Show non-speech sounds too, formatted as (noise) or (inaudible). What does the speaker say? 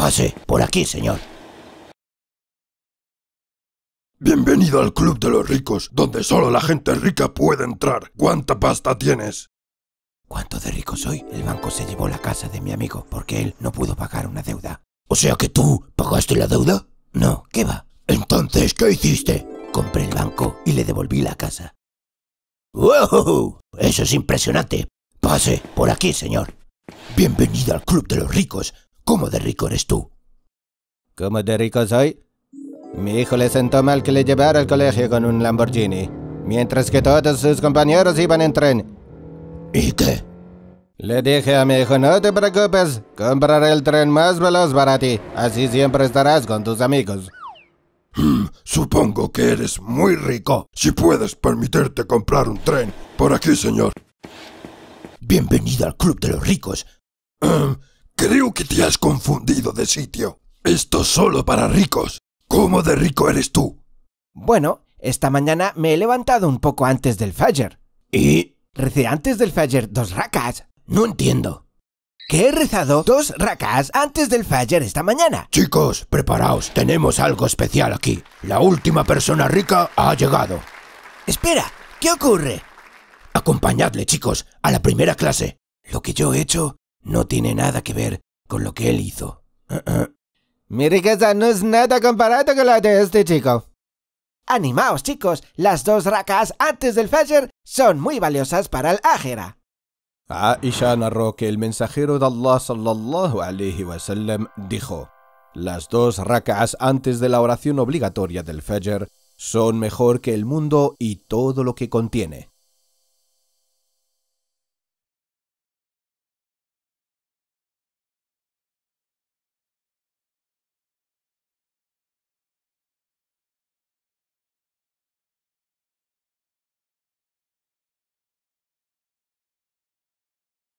Pase, por aquí, señor. Bienvenido al Club de los Ricos, donde solo la gente rica puede entrar. ¿Cuánta pasta tienes? ¿Cuánto de rico soy? El banco se llevó la casa de mi amigo porque él no pudo pagar una deuda. ¿O sea que tú pagaste la deuda? No, ¿qué va? Entonces, ¿qué hiciste? Compré el banco y le devolví la casa. ¡Wow! Eso es impresionante. Pase, por aquí, señor. Bienvenido al Club de los Ricos, ¿Cómo de rico eres tú? ¿Cómo de rico soy? Mi hijo le sentó mal que le llevara al colegio con un Lamborghini, mientras que todos sus compañeros iban en tren. ¿Y qué? Le dije a mi hijo, no te preocupes, compraré el tren más veloz para ti, así siempre estarás con tus amigos. Hmm, supongo que eres muy rico, si puedes permitirte comprar un tren. Por aquí, señor. Bienvenido al Club de los Ricos. Creo que te has confundido de sitio. Esto es solo para ricos. ¿Cómo de rico eres tú? Bueno, esta mañana me he levantado un poco antes del faller ¿Y? Recé antes del Faller dos racas. No entiendo. Que he rezado dos racas antes del faller esta mañana. Chicos, preparaos. Tenemos algo especial aquí. La última persona rica ha llegado. Espera, ¿qué ocurre? Acompañadle, chicos, a la primera clase. Lo que yo he hecho no tiene nada que ver con lo que él hizo. (clears throat) Mi riqueza no es nada comparado con la de este chico. Animaos chicos, las dos racas antes del Fajr son muy valiosas para el Ájera. Aisha narró que el mensajero de Allah sallallahu alayhi sallam dijo, las dos racas antes de la oración obligatoria del Fajr son mejor que el mundo y todo lo que contiene.